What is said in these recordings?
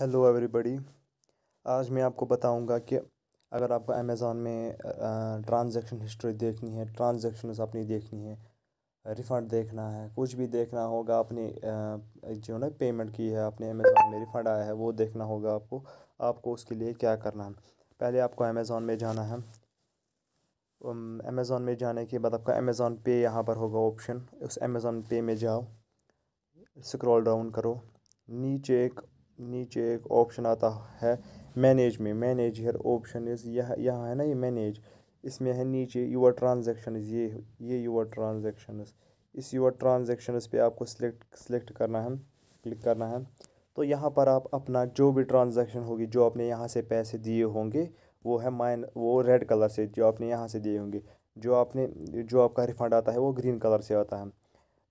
hello everybody आज मैं आपको बताऊंगा कि अगर आपको अमेज़ोन में ट्रांजैक्शन हिस्ट्री देखनी है ट्रांजैक्शंस अपनी देखनी है रिफ़ंड देखना है कुछ भी देखना होगा अपनी जो ना पेमेंट की है अपने अमेज़ोन में रिफ़ंड आया है वो देखना होगा आपको आपको उसके लिए क्या करना है पहले आपको अमेज़ोन में जाना है अमेज़ोन में जाने के बाद आपका अमेज़ोन पे यहाँ पर होगा ऑप्शन उस अमेज़ोन पे में जाओ स्क्रॉल डाउन करो नीचे एक नीचे एक ऑप्शन आता है मैनेज में मैनेज हेयर ऑप्शन इज़ यह यहाँ है ना ये मैनेज इसमें है नीचे यूर ट्रांजेक्शनज ये ये यूर ट्रांजेक्शनज इस यूर ट्रांजेक्शनज पे आपको सिलेक्ट सिलेक्ट करना है क्लिक करना है तो यहाँ पर आप अपना जो भी ट्रांजेक्शन होगी जो आपने यहाँ से पैसे दिए होंगे वो है माइन वो रेड कलर से जो आपने यहाँ से दिए होंगे जो आपने जो आपका रिफंड आता है वो ग्रीन कलर से आता है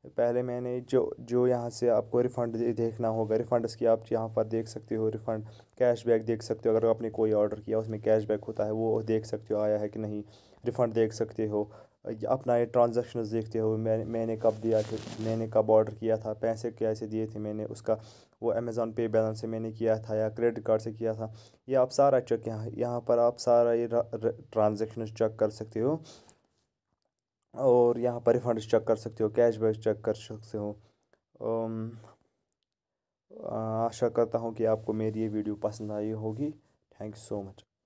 पहले मैंने जो जो यहाँ से आपको रिफ़ंड देखना होगा रिफंड की आप यहाँ पर देख सकते हो रिफ़ंड कैशबैक देख सकते हो अगर आपने कोई ऑर्डर किया उसमें कैशबैक होता है वो देख सकते हो आया है कि नहीं रिफ़ंड देख सकते हो अपना ये ट्रांजेक्शन देखते हो मैं मैंने कब दिया थे मैंने कब ऑर्डर किया था पैसे कैसे दिए थे मैंने उसका वो अमेज़ॉन पे बैलेंस से मैंने किया था या क्रेडिट कार्ड से किया था ये आप सारा चेक यहाँ यहाँ पर आप सारा ये ट्रांजेक्शन चेक कर सकते हो और यहाँ पर रिफंड चेक कर सकते हो कैशबैक चेक कर सकते हो आशा करता हूँ कि आपको मेरी ये वीडियो पसंद आई होगी थैंक यू सो मच